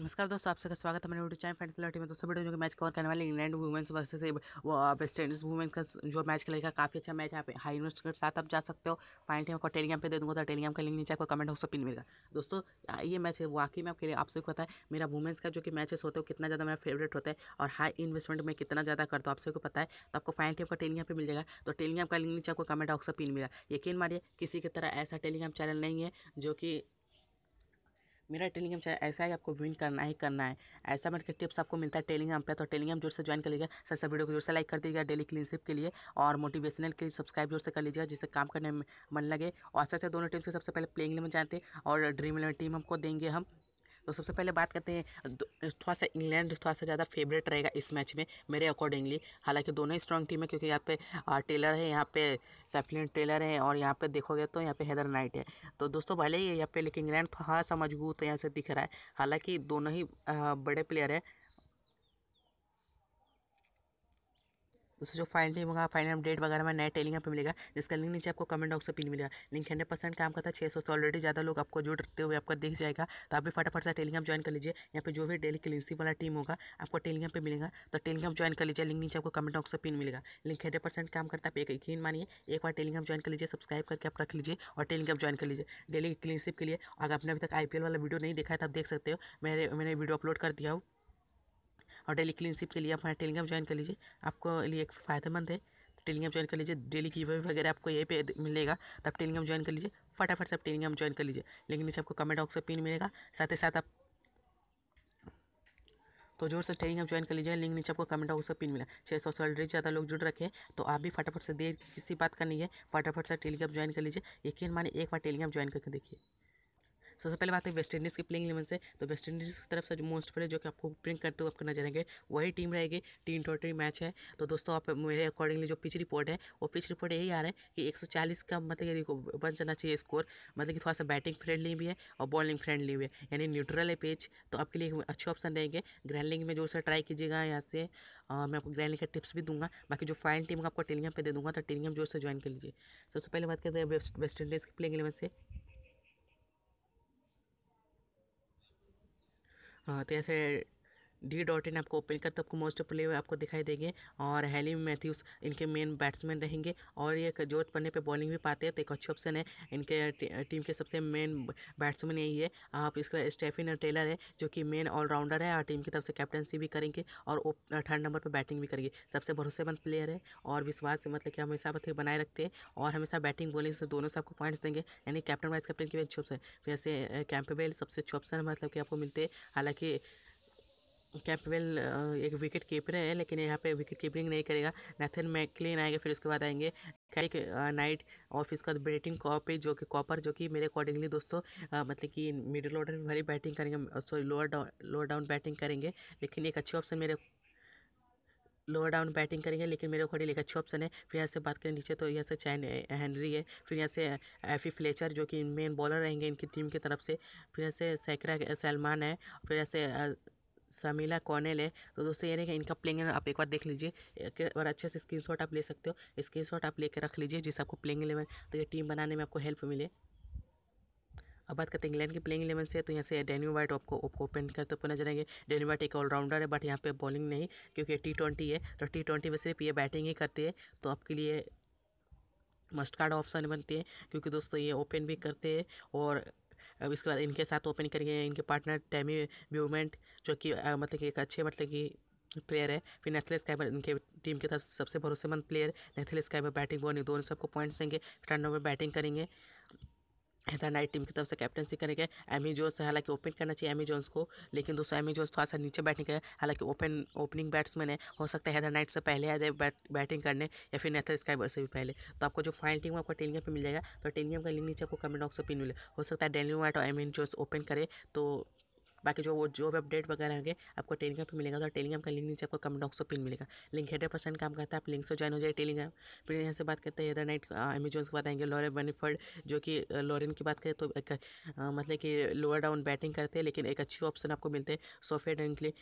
नमस्कार दोस्तों आप सबका स्वागत है मेरे यूट्यूब चैनल फ्रेंड्स लड़ी में दोस्तों वीडियो जो मैच कवर करने वाले England womens versus West Indies womens का जो मैच खेलेगा काफ़ी अच्छा मैच आप हाई इन्वेस्ट के साथ आप जा सकते हो फाइनल टीम आपको टेलीग्राम पे दे दूँगा तो टेलीग्राम का लिंक नीचे आपको कमेंट बॉक्स पिन मिलेगा दोस्तों ये मैच वाकई में आपके लिए आप सबको पता है मेरा वुमेंस का जो कि मैचेस होते हो कितना ज़्यादा मेरा फेवरेट होता है और हाई इन्वेस्टमेंट में कितना ज़्यादा करता हूँ आप सबको पता है तो आपको फाइनल टीम का टेलीग्राम पर मिल जाएगा तो टेलीग्राम का लिंक नीचे आपको कमेंट बॉक्स पिन मिला यकीन मानिए किसी की तरह ऐसा टेलीग्राम चैनल नहीं है जो कि मेरा टेलीग्राम चैनल ऐसा है आपको विन करना ही करना है ऐसा मेरे टिप्स आपको मिलता है टेलीग्राम पे तो टेलीग्राम जोर से ज्वाइन कर लीजिएगा सबसे वीडियो को जोर से लाइक कर दीजिएगा डेली क्लीनशिप के लिए और मोटिवेशनल के लिए सब्सक्राइब जोर से कर लीजिएगा जिससे काम करने में मन लगे और अच्छा अच्छा दोनों टीम से सबसे पहले प्लेइंग में जाते हैं और ड्रीम इलेवन टीम हमको देंगे हम तो सबसे पहले बात करते हैं थोड़ा सा इंग्लैंड थोड़ा सा ज़्यादा फेवरेट रहेगा इस मैच में मेरे अकॉर्डिंगली हालांकि दोनों ही स्ट्रॉन्ग टीम है क्योंकि यहाँ पे टेलर है यहाँ पे सैफलिन टेलर है और यहाँ पे देखोगे तो यहाँ पे हैदर नाइट है तो दोस्तों भले ही यहाँ पे लेकिन इंग्लैंड थोड़ा सा मजबूत यहाँ से दिख रहा है हालाँकि दोनों ही बड़े प्लेयर हैं दोस्तों जो फाइल नहीं होगा फाइनल अपडेट वगैरह में नया टेलिंग पे मिलेगा जिसका लिंक नीचे आपको कमेंट बॉक्स से पिन मिलेगा लिंक हंड्रेड परसेंट काम करता है छः सौ से ऑलरेडी ज़्यादा लोग आपको जुड़ रखते हुए आपका दिख जाएगा तो आप भी फटाफट से टेलिंग ज्वाइन कर लीजिए यहाँ पे जो भी डेली क्लिनसी वाला टीम होगा आपको टेलिंग पे मिलेगा तो टेलिंग ज्वाइन कर लीजिए लिंक नीचे आपको कमेंट बॉक्स पर पिन मिलेगा लिंक हंड्रेड परसेंट काम करता है आप यकीन मानिए एक बार टेलिंग ज्वाइन कर लीजिए सब्सक्राइब करके आप रख लीजिए और टेलिंग ज्वाइन कर लीजिए डेली क्लिनशिप के लिए अगर आपने अभी तक आई वाला वीडियो नहीं देखा है तो आप देख सकते हो मेरे मैंने वीडियो अपलोड कर दिया हूँ और डेली क्लीनशिप के लिए आप हमारे टेलीग्राम ज्वाइन कर लीजिए आपको लिए एक फ़ायदेमंद है टेलीग्राम ज्वाइन कर लीजिए डेली की वगैरह आपको यहीं पे मिलेगा तो आप टेलीग्राम ज्वाइन कर लीजिए फटाफट से आप टेलीग्राम ज्वाइन कर लीजिए लेकिन इसे आपको कमेंट बॉक्स से पिन मिलेगा साथ ही साथ आप तो जोर से ट्रेनिंग आप ज्वाइन कर लीजिए लिंक नीचे आपको कमेंट बॉक्स से पिन मिला छः सौ से ऑलरेडी ज़्यादा लोग जुड़ रखे हैं तो आप भी फटाफट से देर किसी बात करनी है फटाफट से टेलीग्राम ज्वाइन कर लीजिए यकीन माने एक बार टेलीग्राम ज्वाइन करके देखिए सबसे पहले बात है वेस्ट इंडीज़ के प्लेइंग इलेवन से तो वेस्ट इंडीज़ की तरफ से जो मोस्ट प्लेयर जो कि आपको प्रिंक करते हुए आपको नजर आएंगे वही टीम रहेगी टीम ट्वेंटी मैच है तो दोस्तों आप मेरे अकॉर्डिंगली जो पिच रिपोर्ट है वो पिच रिपोर्ट यही आ रहा है कि एक का मतलब यदि बन जाना चाहिए स्कोर मतलब कि थोड़ा सा बैटिंग फ्रेंडली भी है और बॉलिंग फ्रेंडली भी है यानी न्यूट्रल है पिच तो आपके लिए अच्छे ऑप्शन रहेंगे ग्रैंडलिंग में जोर से ट्राई कीजिएगा यहाँ से आ, मैं आपको ग्रैंडलिंग का टिप्स भी दूंगा बाकी जो फाइनल टीम आपको टेलीग्राम पर दे दूंगा तो टेलीग्राम जोर से ज्वाइन कर लीजिए सबसे पहले बात करते हैं वेस्ट इंडीज़ के प्लेइंग इलेवन से Ah, tiene que ser D dot इन आपको ओपन करते आपको मोस्ट प्लेयर आपको दिखाई देंगे और हैली मैथ्यूस इनके मेन बैट्समैन रहेंगे और ये जोत पड़ने पे बॉलिंग भी पाते हैं तो एक अच्छा ऑप्शन है इनके टीम के सबसे मेन बैट्समैन यही है आप इसका स्टेफिन टेलर है जो कि मेन ऑलराउंडर है और टीम की तरफ से कैप्टनसी भी करेंगे और थर्ड नंबर पर बैटिंग भी करेंगे सबसे भरोसेमंद प्लेयर है और विश्वास मतलब कि हमेशा मतलब बनाए रखते हैं और हमेशा बैटिंग बॉलिंग से दोनों से आपको पॉइंट्स देंगे यानी कैप्टन वाइस कैप्टन की भी अच्छे ऑप्शन वैसे कैंपेबेल सबसे अच्छे ऑप्शन मतलब कि आपको मिलते हैं हालांकि कैपवेल एक विकेट कीपर है लेकिन यहाँ पे विकेट कीपिंग नहीं करेगा नैथन मैकलिन आएगा फिर उसके बाद आएंगे कैरिक नाइट और फिर उसके बाद ब्रेटिन कॉपे जो कि कॉपर जो कि मेरे अकॉर्डिंगली दोस्तों मतलब कि मिडिल ऑर्डर में भले बैटिंग करेंगे sorry lower down lower down batting करेंगे लेकिन एक अच्छी ऑप्शन मेरे लोअर डाउन बैटिंग करेंगे लेकिन मेरे अकॉर्डिंग एक अच्छी ऑप्शन है फिर यहाँ से बात करें नीचे तो यहाँ से चैन हैनरी है फिर यहाँ से एफी फ्लेचर जो कि मेन बॉलर रहेंगे इनकी टीम की तरफ से फिर यहाँ से सैकरा सलमान है फिर यहाँ से समीला कॉनेल है तो दोस्तों ये कि इनका प्लेंग आप एक बार देख लीजिए एक बार अच्छे से शॉट आप ले सकते हो शॉट आप लेकर रख लीजिए जिससे आपको प्लेइंग इलेवन तो ये टीम बनाने में आपको हेल्प मिले अब बात करते हैं इंग्लैंड की प्लेइंग इलेवन से तो यहाँ से डेन्यू वाइट आपको ओपन करते हुए नजर आएंगे डेन्यू वाइट एक ऑलराउंडर है बट यहाँ पे बॉलिंग नहीं क्योंकि टी ट्वेंटी है तो टी ट्वेंटी में सिर्फ ये बैटिंग ही करती है तो आपके लिए मस्ट कार्ड ऑप्शन बनती है क्योंकि दोस्तों ये ओपन भी करते हैं और अब इसके बाद इनके साथ ओपनिंग करेंगे इनके पार्टनर टैमी ब्यूमेंट जो कि मतलब कि एक अच्छे मतलब कि प्लेयर है फिर नेथलेस कैमर इनके टीम के तरफ सबसे भरोसेमंद प्लेयर नेथलेस कैमर बैटिंग बॉलिंग दोनों सबको पॉइंट्स देंगे टर्न ओवर बैटिंग करेंगे हैदर नाइट टीम की तरफ से कैप्टनसी करेंगे एमी जोन्स हालांकि ओपन करना चाहिए एमी जोन्स को लेकिन दोस्तों एमी जोन्स थोड़ा सा नीचे बैठने के हालांकि ओपन ओपनिंग बैट्समैन है हो सकता है हैदर नाइट से पहले आ जाए बैट, बैटिंग करने या फिर नेथर स्काइबर से भी पहले तो आपको जो फाइनल टीम है आपको टेलियम पर मिल जाएगा तो टेलियम का लिंक नीचे आपको कमेंट बॉक्स पर पिन मिले हो सकता है डेनियल वाइट और एमी जोन्स ओपन करे तो बाकी जो वो भी अपडेट वगैरह होंगे आपको टेलीग्राम पर मिलेगा तो टेलीग्राम का लिंक नीचे आपको कम डॉक्स पिन मिलेगा लिंक हंड्रेड परसेंट काम करता है आप लिंक से ज्वाइन हो जाए टेलीग्राम फिर यहाँ से बात करते हैं अदर नाइट अमेजोन की बात आएंगे लॉरे बेनिफर्ड जो कि लॉरेन uh, की बात करें तो एक uh, मतलब कि लोअर डाउन बैटिंग करते हैं लेकिन एक अच्छी ऑप्शन आपको मिलते हैं के डेंटली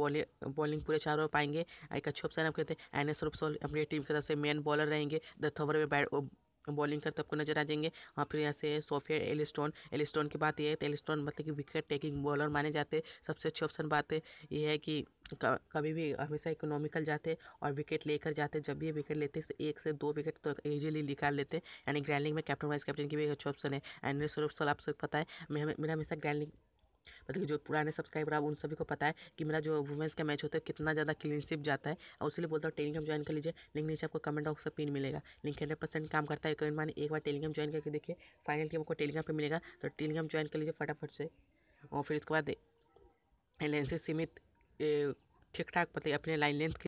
बॉलिंग बॉलिंग पूरे चार ओवर पाएंगे एक अच्छे ऑप्शन आप कहते हैं एन एस अपनी टीम की तरफ से मेन बॉलर रहेंगे द थवर में बैट बॉलिंग करते आपको नजर आ जाएंगे और हाँ, फिर यहाँ से सोफिया एलिस्टोन एलिस्टोन की बात यह है तो एलिस्टोन मतलब कि विकेट टेकिंग बॉलर माने जाते सबसे अच्छी ऑप्शन बात है ये है कि कभी भी हमेशा इकोनॉमिकल जाते और विकेट लेकर जाते जब भी विकेट लेते हैं एक से दो विकेट तो ईजिली निकाल लेते हैं यानी ग्रैंडिंग में कैप्टन वाइस कैप्टन की भी अच्छी ऑप्शन है एंड सौरभ आप आपसे पता है मेरा हमेशा ग्रैंडिंग मतलब कि जो पुराने सब्सक्राइबर आप उन सभी को पता है कि मेरा जो वुमेंस का मैच होता है कितना ज़्यादा क्लीनशिप जाता है और इसलिए बोलता हूँ टेलीग्राम ज्वाइन कर लीजिए लिंक नीचे आपको कमेंट बॉक्स पर पिन मिलेगा लिंक हंड्रेड परसेंट काम करता है कमेंट माने एक बार टेलीग्राम ज्वाइन करके देखिए फाइनल टीम आपको टेलीग्राम पर मिलेगा तो टेलीग्राम ज्वाइन कर लीजिए फटाफट से और फिर इसके बाद एल सीमित ठीक ठाक पता मतलब अपने लाइन लेंथ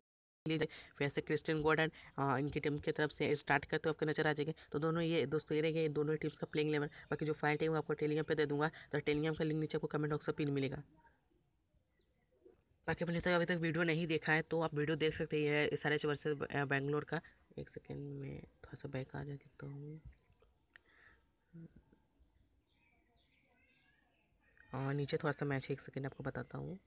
लिए जाए वैसे क्रिस्टियन गोर्डन इनकी टीम की तरफ से स्टार्ट करते तो हुए आपको नजर आ जाएंगे तो दोनों ये दोस्तों ये रहेंगे दोनों ही टीम्स का प्लेइंग इलेवन बाकी जो फाइनल टीम आपको टेलीग्राम पर दे दूंगा तो टेलीग्राम का लिंक नीचे आपको कमेंट बॉक्स पर पिन मिलेगा बाकी अपने तक तो अभी तक वीडियो नहीं देखा है तो आप वीडियो देख सकते हैं सारे चर्स बैंगलोर का एक सेकेंड में थोड़ा सा बैक आ जाता हूँ नीचे थोड़ा सा मैच एक सेकेंड आपको बताता हूँ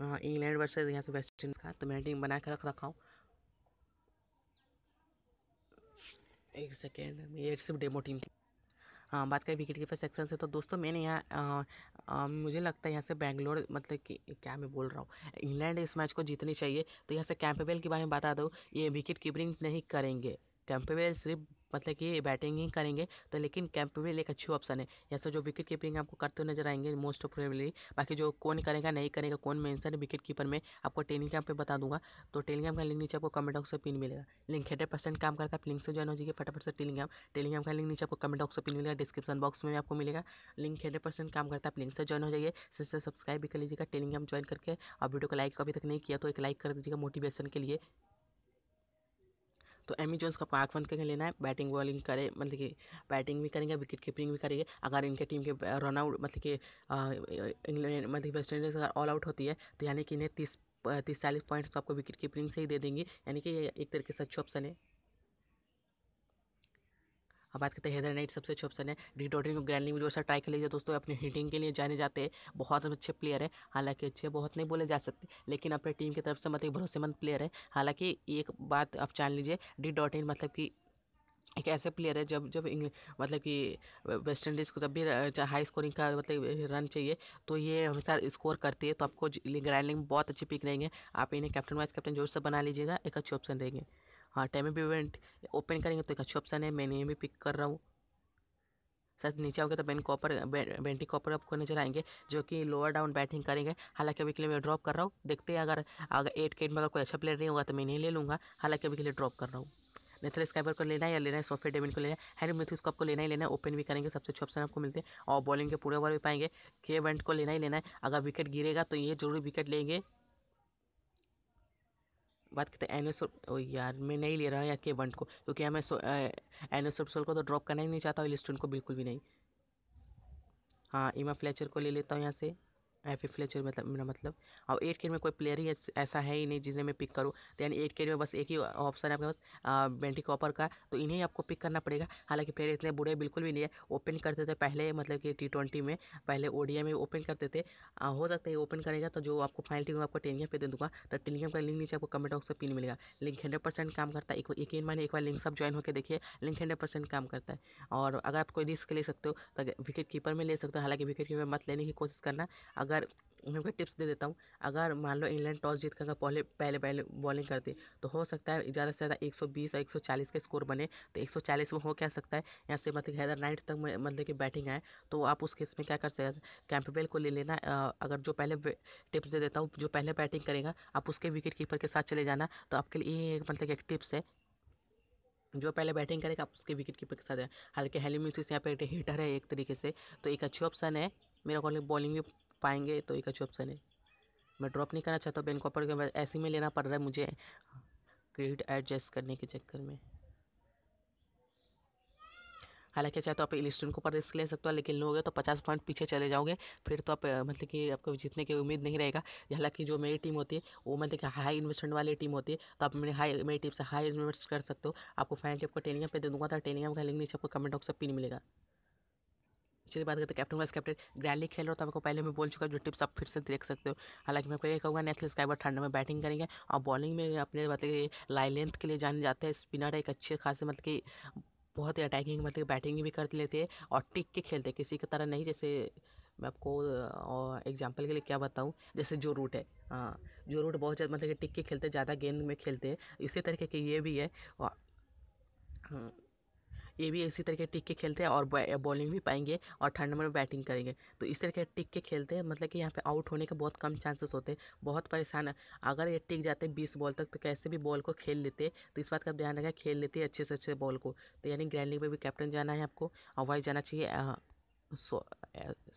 इंग्लैंड हाँ, वर्सेज यहाँ से वेस्ट इंडीज़ का तो मैंने टीम बना के रख रखा हूँ एक सेकेंड ये सिर्फ डेमो टीम थी हाँ बात करें विकेट कीपर सेक्शन से तो दोस्तों मैंने यहाँ मुझे लगता है यहाँ से बैंगलोर मतलब कि क्या मैं बोल रहा हूँ इंग्लैंड इस मैच को जीतनी चाहिए तो यहाँ से कैंपेबेल के बारे में बता दो ये विकेट कीपरिंग नहीं करेंगे कैंपेबेल सिर्फ मतलब कि बैटिंग ही करेंगे तो लेकिन कैंपबेल एक अच्छी ऑप्शन है जैसे जो विकेट कीपिंग आपको करते नजर आएंगे मोस्ट प्रोबेबली बाकी जो कौन करेगा नहीं करेगा कौन मेंशन है विकेट कीपर में आपको टेलीग्राम पे बता दूंगा तो टेलीग्राम का लिंक नीचे आपको कमेंट बॉक्स से पिन मिलेगा लिंक हंड्रेड परसेंट काम करता है आप लिंक से ज्वाइन हो जाएगी फटाफट से टेलीग्राम टेलीग्राम का लिंक नीचे आपको कमेंट बॉक्स से पिन मिलेगा डिस्क्रिप्शन बॉक्स में भी आपको मिलेगा लिंक हंड्रेड परसेंट काम करता है आप लिंक से ज्वाइन हो जाइए इससे सब्सक्राइब भी कर लीजिएगा टेलीग्राम ज्वाइन करके और वीडियो को लाइक अभी तक नहीं किया तो एक लाइक कर दीजिएगा मोटिवेशन के लिए तो एमी जोन्स को आपको आँख बंद करके लेना है बैटिंग बॉलिंग करे मतलब कि बैटिंग भी करेंगे विकेट कीपिंग भी करेंगे अगर इनके टीम के रन आउट मतलब कि इंग्लैंड मतलब कि वेस्ट इंडीज़ अगर ऑल आउट होती है तो यानी कि इन्हें तीस तीस चालीस पॉइंट्स तो आपको विकेट कीपिंग से ही दे देंगी यानी कि एक तरीके से अच्छा ऑप्शन है अब बात करते हैं हेदर नाइट सबसे अच्छे ऑप्शन है डी डॉटरिंग को ग्रैंडिंग भी सर ट्राई कर लीजिए दोस्तों अपनी हिटिंग के लिए जाने जाते हैं बहुत अच्छे प्लेयर है हालांकि अच्छे बहुत नहीं बोले जा सकते लेकिन अपने टीम की तरफ से मतलब भरोसेमंद प्लेयर है हालांकि एक बात आप जान लीजिए डी डॉट मतलब कि एक ऐसे प्लेयर है जब जब मतलब कि वेस्ट इंडीज़ को जब भी हाई स्कोरिंग का मतलब रन चाहिए तो ये हमेशा स्कोर करती है तो आपको ग्राइंडिंग बहुत अच्छी पिक रहेंगे आप इन्हें कैप्टन वाइस कैप्टन जोर से बना लीजिएगा एक अच्छे ऑप्शन रहेंगे हाँ टाइम भी इवेंट ओपन करेंगे तो एक अच्छा ऑप्शन है मैं भी पिक कर रहा हूँ साथ नीचे आओगे तो बेन कॉपर बेंटी कॉपर आपको नजर आएंगे जो कि लोअर डाउन बैटिंग करेंगे हालांकि अभी के लिए मैं ड्रॉप कर रहा हूँ देखते हैं अगर अगर एट के एट में अगर कोई अच्छा प्लेयर नहीं होगा तो मैं नहीं ले लूँगा हालांकि अभी के लिए ड्रॉप कर रहा हूँ नेथल स्काइपर को लेना है या लेना है सॉफ्टवेयर डेमिन को लेना है हैरी मेथ्यूज को आपको लेना ही लेना है ओपन भी करेंगे सबसे अच्छे ऑप्शन आपको मिलते हैं और बॉलिंग के पूरे ओवर भी पाएंगे के वेंट को लेना ही लेना है अगर विकेट गिरेगा तो ये जरूर विकेट लेंगे बात करते हैं एनोसोर यार मैं नहीं ले रहा हूँ यार के वंट को क्योंकि मैं सोल को तो ड्रॉप करना ही नहीं चाहता हूँ लिस्टन को बिल्कुल भी नहीं हाँ इमा फ्लेचर को ले लेता हूँ यहाँ से एफ फ्लेचर मतलब मेरा मतलब और एट केड में कोई प्लेयर ही ऐसा है ही नहीं जिन्हें मैं पिक करूँ तो यानी एट केड में बस एक ही ऑप्शन है आपके पास बेंटी कॉपर का तो इन्हें ही आपको पिक करना पड़ेगा हालांकि प्लेयर इतने बुरे बिल्कुल भी नहीं है ओपन करते थे पहले मतलब कि टी ट्वेंटी में पहले ओ में ओपन करते थे आ, हो सकता है ओपन करेगा तो जो आपको फाइनल टीम आपको टेलीग्राम पर दे दूँगा तो टेलीग्राम का लिंक नीचे आपको कमेंट बॉक्स पर पिन मिलेगा लिंक हंड्रेड काम करता है एक इन मैंने एक बार लिंक सब ज्वाइन होकर देखिए लिंक हंड्रेड काम करता है और अगर आप कोई रिस्क ले सकते हो तो विकेट कीपर में ले सकते हो हालांकि विकेट कीपर मत लेने की कोशिश करना अगर अगर मैं उनको टिप्स दे देता हूँ अगर मान लो इंग्लैंड टॉस जीत कर पहले पहले पहले बॉलिंग करती तो हो सकता है ज़्यादा से ज़्यादा 120 और 140 का स्कोर बने तो 140 में हो क्या सकता है यहाँ से मतलब हैदर नाइट तक में मतलब कि बैटिंग आए तो आप उस केस में क्या कर सकते कैंपबेल को ले लेना अगर जो पहले टिप्स दे देता हूँ जो पहले बैटिंग करेगा आप उसके विकेट कीपर के साथ चले जाना तो आपके लिए ये मतलब एक टिप्स है जो पहले बैटिंग करेगा आप उसके विकेट कीपर के साथ हालांकि हेली यहाँ पर हीटर है एक तरीके से तो एक अच्छी ऑप्शन है मेरा कॉलेज बॉलिंग भी पाएंगे तो एक अच्छी ऑप्शन है मैं ड्रॉप नहीं करना चाहता बैंक ऑफर के ऐसे में लेना पड़ रहा है मुझे क्रेडिट एडजस्ट करने के चक्कर में हालांकि चाहे अच्छा तो आप इलेक्ट्रॉन को ऊपर रिस्क ले सकते हो लेकिन लोगे तो पचास पॉइंट पीछे चले जाओगे फिर तो आप मतलब कि आपको जीतने की उम्मीद नहीं रहेगा हालांकि जो मेरी टीम होती है वो मतलब कि हाई इन्वेस्टमेंट वाली टीम होती है तो आप मेरी हाई मेरी टीम से हाई इन्वेस्ट कर सकते हो आपको फाइनली आपको टेलीग्राम पर दे दूँगा तो टेलीग्राम का लिंक नीचे आपको कमेंट बॉक्स में पिन मिलेगा चलिए बात करते हैं कैप्टन वाइस कैप्टन ग्रैली खेल रहा था आपको पहले मैं बोल चुका जो टिप्स आप फिर से देख सकते हो हालांकि मैं आपको ये कहूँगा नेक्स्ट स्काइबर ठंड में बैटिंग करेंगे और बॉलिंग में अपने मतलब कि लाई लेंथ के लिए जाने जाते हैं स्पिनर एक अच्छे खासे मतलब कि बहुत ही अटैकिंग मतलब बैटिंग भी कर लेते हैं और टिक के खेलते हैं किसी की तरह नहीं जैसे मैं आपको एग्जाम्पल के लिए क्या बताऊँ जैसे जो रूट है जो रूट बहुत ज़्यादा मतलब कि टिक के खेलते ज़्यादा गेंद में खेलते हैं इसी तरीके के ये भी है और ये भी इसी तरीके टिक के खेलते हैं और बॉलिंग भी पाएंगे और थर्ड नंबर में बैटिंग करेंगे तो इस तरीके टिक के खेलते हैं मतलब कि यहाँ पे आउट होने के बहुत कम चांसेस होते हैं बहुत परेशान है अगर ये टिक जाते हैं बीस बॉल तक तो कैसे भी बॉल को खेल लेते तो इस बात का ध्यान रखें खेल लेते अच्छे से अच्छे बॉल को तो यानी ग्रैंड लीग में भी कैप्टन जाना है आपको और वाइस जाना चाहिए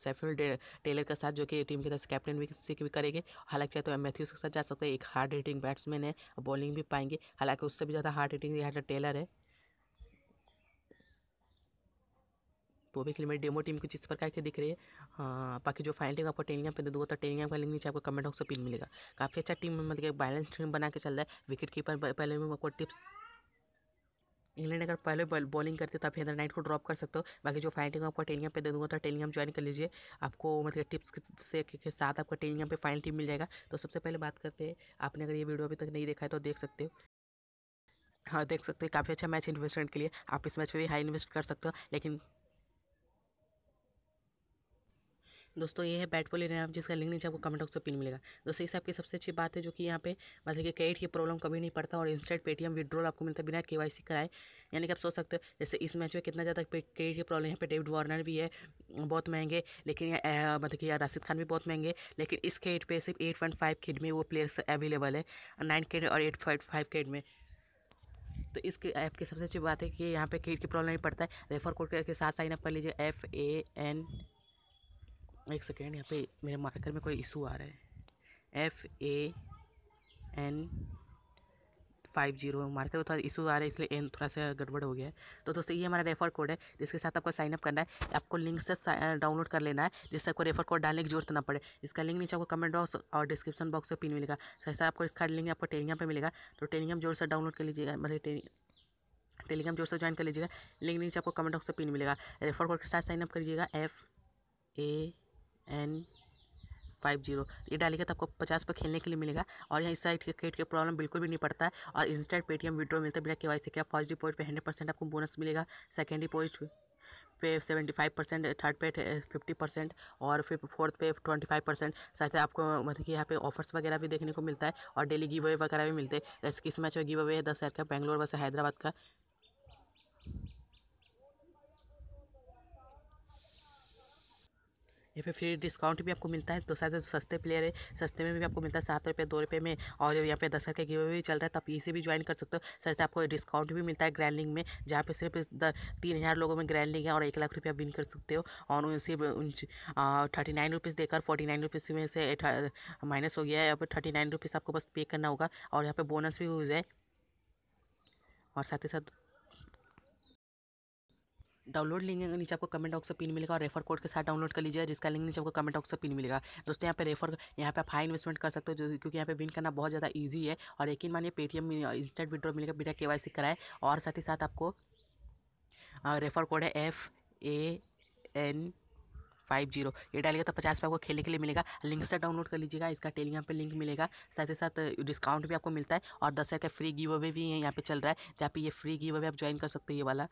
सैफुल टेलर के साथ जो कि टीम के साथ कैप्टन भी सीख भी करेंगे हालांकि चाहे तो मैथ्यूज के साथ जा सकते हैं एक हार्ड हिटिंग बैट्समैन है बॉलिंग भी पाएंगे हालांकि उससे भी ज़्यादा हार्ड हिटिंग यहाँ टेलर है तो भी खेल मेरी डेमो टीम कुछ इस प्रकार की दिख रही है हाँ, बाकी जो फाइनल टीम आपको टेलीग्राम पे दे दूँगा तो टेलीग्राम का लिंक नीचे आपको कमेंट बॉक्स पिन मिलेगा काफ़ी अच्छा टीम मतलब एक बैलेंस टीम बना के चल रहा है विकेट कीपर पहले में आपको टिप्स इंग्लैंड अगर पहले बॉलिंग करते तो आप हैदर नाइट को ड्रॉप कर सकते हो बाकी जो फाइनल टीम आपको टेलीग्राम पे दे दूंगा तो टेलीग्राम ज्वाइन कर लीजिए आपको मतलब टिप्स से के साथ आपको टेलीग्राम पे फाइनल टीम मिल जाएगा तो सबसे पहले बात करते हैं आपने अगर ये वीडियो अभी तक नहीं देखा है तो देख सकते हो हाँ देख सकते हैं काफ़ी अच्छा मैच इन्वेस्टमेंट के लिए आप इस मैच पे भी हाई इन्वेस्ट कर सकते हो लेकिन दोस्तों ये है बैट पोली रैम जिसका लिंक नीचे आपको कमेंट बॉक्स में पिन मिलेगा दोस्तों इस आपकी सबसे अच्छी बात है जो कि यहाँ पे मतलब कि कैट की प्रॉब्लम कभी नहीं पड़ता और इंस्टेंट पेटीएम विड्रॉल आपको मिलता है बिना के कराए यानी कि आप सोच सकते हो जैसे इस मैच में कितना ज़्यादा क्रेडिट की प्रॉब्लम यहाँ पे डेविड वार्नर भी है बहुत महंगे लेकिन यहाँ मतलब कि यार राशिद खान भी बहुत महंगे लेकिन इस क्रेडिट पर सिर्फ एट पॉइंट फाइव केड में वो प्लेयर्स अवेलेबल है नाइन केड और एट पॉइंट फाइव केड में तो इस ऐप की सबसे अच्छी बात है कि यहाँ पे क्रेडिट की प्रॉब्लम नहीं पड़ता है रेफर कोड के साथ साइन अप कर लीजिए एफ ए एन एक सेकेंड यहाँ पे मेरे मार्कर में कोई इशू आ रहा है F A N five zero marker में थोड़ा इशू आ रहा है इसलिए एन थोड़ा सा गड़बड़ हो गया है तो दोस्तों ये हमारा रेफर कोड है जिसके साथ आपको साइनअप करना है आपको लिंक से डाउनलोड कर लेना है जिससे आपको रेफर कोड डालने की जरूरत ना पड़े इसका लिंक नीचे आपको कमेंट बॉक्स और डिस्क्रिप्शन बॉक्स में पिन मिलेगा जैसे आपको इसका लिंक आपको टेलीग्राम पर मिलेगा तो टेलीग्राम जोर से डाउनलोड कर लीजिएगा मतलब टेलीग्राम जोर से ज्वाइन कर लीजिएगा लिंक नीचे आपको कमेंट बॉक्स में पिन मिलेगा रेफर कोड के साथ साइनअप करिएगा F A N five zero ये डालिएगा तो आपको पचास पर खेलने के लिए मिलेगा और यहाँ इस साइड क्रिकेट के प्रॉब्लम बिल्कुल भी नहीं पड़ता है और इंस्टेंट पेटीएम विड्रो मिलता है बिना के वाई सी क्या फर्स्ट डिपोजिट पर हंड्रेड परसेंट आपको बोनस मिलेगा सेकेंड डिपोजिट पे सेवेंटी फाइव परसेंट थर्ड पे फिफ्टी परसेंट और फिर फोर्थ पे ट्वेंटी फाइव परसेंट साथ ही आपको मतलब कि यहाँ पे ऑफर्स वगैरह भी देखने को मिलता है और डेली गिव अवे वगैरह भी मिलते हैं जैसे किस इस मैच में गिव अवे है दस हज़ार का बैंगलोर वैसे हैदराबाद का यहाँ पे फ्री डिस्काउंट भी आपको मिलता है तो शायद सस्ते प्लेयर है सस्ते में भी आपको मिलता है सात रुपये दो रुपये में और यहाँ पे दस का गिवे भी चल रहा है तो आप इसे भी ज्वाइन कर सकते हो शायद आपको डिस्काउंट भी मिलता है ग्रैंड लिंग में जहाँ पे सिर्फ तीन हज़ार लोगों में ग्रैंड लिंग है और एक लाख रुपया विन कर सकते हो और उनसे थर्टी नाइन रुपीज़ देकर फोर्टी नाइन रुपीज़ में से माइनस हो गया है यहाँ पर थर्टी नाइन रुपीज़ आपको बस पे करना होगा और यहाँ पर बोनस भी हो जाए और साथ ही साथ डाउनलोड लिंक नीचे आपको कमेंट बॉक्स से पिन मिलेगा और रेफर कोड के साथ डाउनलोड कर लीजिए जिसका लिंक नीचे आपको कमेंट बॉक्स से पिन मिलेगा दोस्तों यहाँ पे रेफर यहाँ पे आप हाई इन्वेस्टमेंट कर सकते हो क्योंकि यहाँ पे विन करना बहुत ज़्यादा ईजी है और यकीन मानिए पेटीएम इंस्टेंट विड्रॉ मिलेगा बिना के वाई सी कराए और साथ ही साथ आपको रेफर कोड है F A N five zero ये डालेगा तो पचास रुपये आपको खेलने के लिए मिलेगा लिंक से डाउनलोड कर लीजिएगा इसका टेलीग्राम पे लिंक मिलेगा साथ ही साथ डिस्काउंट भी आपको मिलता है और दस हज़ार का फ्री गिव अवे भी यहाँ पे चल रहा है जहाँ पे ये फ्री गिव अवे आप ज्वाइन कर सकते हैं ये वाला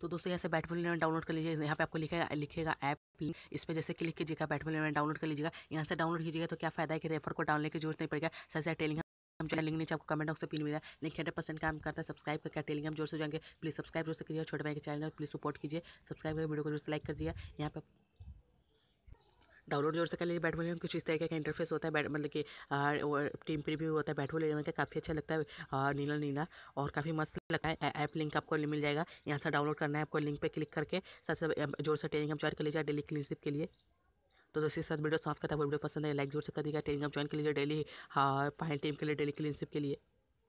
तो दोस्तों यहाँ से बैटबॉल इलेवन डाउनलोड कर लीजिए यहाँ पे आपको लिखेगा लिखेगा ऐप इस पर जैसे क्लिक कीजिएगा बैटबॉल इलेवन डाउनलोड कर लीजिएगा यहाँ से डाउनलोड कीजिएगा तो क्या फायदा है कि रेफर को डाउनलोड की जरूरत नहीं पड़ेगा सबसे टेलिंग हम चैनल लिंक नीचे आपको कमेंट बॉक्स से पिन मिला लिंक हंड्रेड परसेंट काम करता है सब्सक्राइब करके टेलीग्राम जोर से जाएंगे प्लीज सब्सक्राइब जोर से करिए छोटे भाई के चैनल प्लीज सपोर्ट कीजिए सब्सक्राइब करके वीडियो को जोर से लाइक कर दिया यहाँ पर डाउनलोड जोर से कर लीजिए बैट बॉल कुछ इस तरीके का इंटरफेस होता है बैट मतलब कि टीम प्रीव्यू होता है बैट बॉल इलेवन का काफ़ी अच्छा लगता है और नीला नीला और काफ़ी मस्त लगता है ऐप लिंक आपको मिल जाएगा यहाँ से डाउनलोड करना है आपको लिंक पर क्लिक करके साथ साथ जोर से ट्रेनिंग हम ज्वाइन कर लीजिए डेली क्लिनशिप के लिए तो दोस्तों साथ वीडियो साफ करता है वीडियो पसंद है लाइक जोर से कर दीजिएगा ट्रेनिंग हम ज्वाइन कर लीजिए डेली हाँ फाइनल टीम के लिए डेली क्लिनशिप के लिए